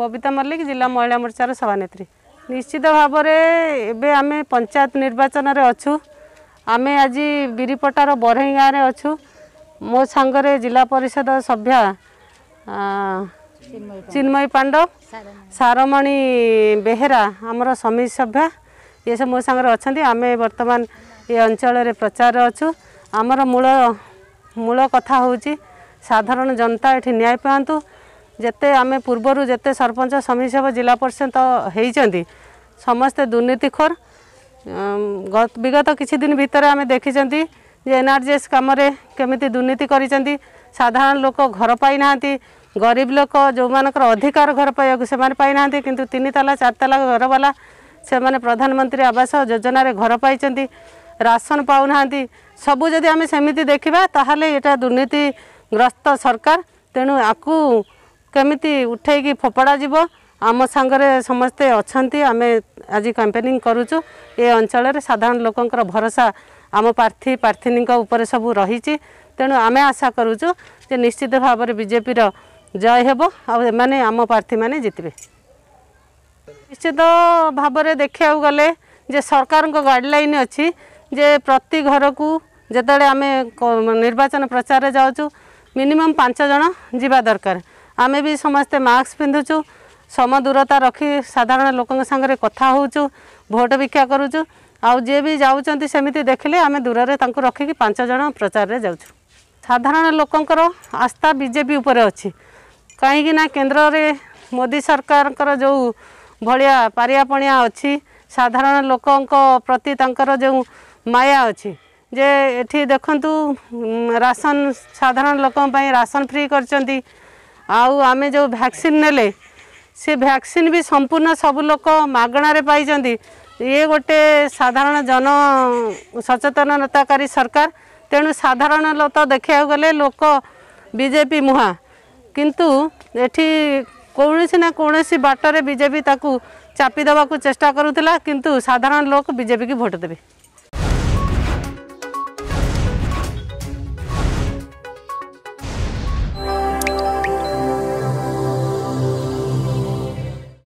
ববিতা মল্লিক জেলা মহিলা মোর্চার সভানেত্রী নিশ্চিত ভাবে এবে আমি পঞ্চায়েত নির্বাচনের অছু আমি আজ বিপটার বরহি গাঁরে অছু মো সাংরে জেলা পরিষদ সভ্যা চিন্ময়ী পাণ্ডব সারমণি বেহেরা আমার সমিতি সভ্যা এসব মো সাংরে অমে বর্তমান এ অঞ্চলের প্রচার অছু আমার মূল মূল কথা হচ্ছে সাধারণ জনতা এটি ন্যায় পাঁতু ଯେତେ ଆମେ ପୂର୍ବରୁ ଯେତେ ସରପଞ୍ଚ ସମିତିସଭା ଜିଲ୍ଲା ପର୍ଯ୍ୟନ୍ତ ହେଇଛନ୍ତି ସମସ୍ତେ ଦୁର୍ନୀତିଖୋର ବିଗତ କିଛି ଦିନ ଭିତରେ ଆମେ ଦେଖିଛନ୍ତି ଯେ ଏନ୍ଆର୍ଜିଏସ୍ କାମରେ କେମିତି ଦୁର୍ନୀତି କରିଛନ୍ତି ସାଧାରଣ ଲୋକ ଘର ପାଇନାହାନ୍ତି ଗରିବ ଲୋକ ଯେଉଁମାନଙ୍କର ଅଧିକାର ଘର ପାଇବାକୁ ସେମାନେ ପାଇନାହାନ୍ତି କିନ୍ତୁ ତିନି ତାଲା ଚାରି ତାଲା ଘରବାଲା ସେମାନେ ପ୍ରଧାନମନ୍ତ୍ରୀ ଆବାସ ଯୋଜନାରେ ଘର ପାଇଛନ୍ତି ରାସନ ପାଉନାହାନ୍ତି ସବୁ ଯଦି ଆମେ ସେମିତି ଦେଖିବା ତାହେଲେ ଏଇଟା ଦୁର୍ନୀତିଗ୍ରସ୍ତ ସରକାର ତେଣୁ ଆକୁ କେମିତି ଉଠାଇକି ଫୋପଡ଼ା ଯିବ ଆମ ସାଙ୍ଗରେ ସମସ୍ତେ ଅଛନ୍ତି ଆମେ ଆଜି କ୍ୟାମ୍ପେନିଂ କରୁଛୁ ଏ ଅଞ୍ଚଳରେ ସାଧାରଣ ଲୋକଙ୍କର ଭରସା ଆମ ପ୍ରାର୍ଥୀ ପ୍ରାର୍ଥିନୀଙ୍କ ଉପରେ ସବୁ ରହିଛି ତେଣୁ ଆମେ ଆଶା କରୁଛୁ ଯେ ନିଶ୍ଚିତ ଭାବରେ ବିଜେପିର ଜୟ ହେବ ଆଉ ଏମାନେ ଆମ ପ୍ରାର୍ଥୀମାନେ ଜିତିବେ ନିଶ୍ଚିତ ଭାବରେ ଦେଖିବାକୁ ଗଲେ ଯେ ସରକାରଙ୍କ ଗାଇଡ଼ଲାଇନ୍ ଅଛି ଯେ ପ୍ରତି ଘରକୁ ଯେତେବେଳେ ଆମେ ନିର୍ବାଚନ ପ୍ରଚାରରେ ଯାଉଛୁ ମିନିମମ୍ ପାଞ୍ଚ ଜଣ ଯିବା ଦରକାର ଆମେ ବି ସମସ୍ତେ ମାସ୍କ ପିନ୍ଧୁଛୁ ସମ ଦୂରତା ରଖି ସାଧାରଣ ଲୋକଙ୍କ ସାଙ୍ଗରେ କଥା ହେଉଛୁ ଭୋଟ୍ ଭିକ୍ଷା କରୁଛୁ ଆଉ ଯିଏ ବି ଯାଉଛନ୍ତି ସେମିତି ଦେଖିଲେ ଆମେ ଦୂରରେ ତାଙ୍କୁ ରଖିକି ପାଞ୍ଚ ଜଣ ପ୍ରଚାରରେ ଯାଉଛୁ ସାଧାରଣ ଲୋକଙ୍କର ଆସ୍ଥା ବିଜେପି ଉପରେ ଅଛି କାହିଁକି ନା କେନ୍ଦ୍ରରେ ମୋଦି ସରକାରଙ୍କର ଯେଉଁ ଭଳିଆ ପାରିଆପଣିଆ ଅଛି ସାଧାରଣ ଲୋକଙ୍କ ପ୍ରତି ତାଙ୍କର ଯେଉଁ ମାୟା ଅଛି ଯେ ଏଠି ଦେଖନ୍ତୁ ରାସନ ସାଧାରଣ ଲୋକଙ୍କ ପାଇଁ ରାସନ ଫ୍ରି କରିଛନ୍ତି ଆଉ ଆମେ ଯେଉଁ ଭ୍ୟାକ୍ସିନ୍ ନେଲେ ସେ ଭ୍ୟାକ୍ସିନ୍ ବି ସମ୍ପୂର୍ଣ୍ଣ ସବୁ ଲୋକ ମାଗଣାରେ ପାଇଛନ୍ତି ଇଏ ଗୋଟେ ସାଧାରଣ ଜନ ସଚେତନତାକାରୀ ସରକାର ତେଣୁ ସାଧାରଣ ଲୋକ ଦେଖିବାକୁ ଗଲେ ଲୋକ ବିଜେପି ମୁହାଁ କିନ୍ତୁ ଏଠି କୌଣସି ନା କୌଣସି ବାଟରେ ବିଜେପି ତାକୁ ଚାପି ଦେବାକୁ ଚେଷ୍ଟା କରୁଥିଲା କିନ୍ତୁ ସାଧାରଣ ଲୋକ ବିଜେପିକି ଭୋଟ୍ ଦେବେ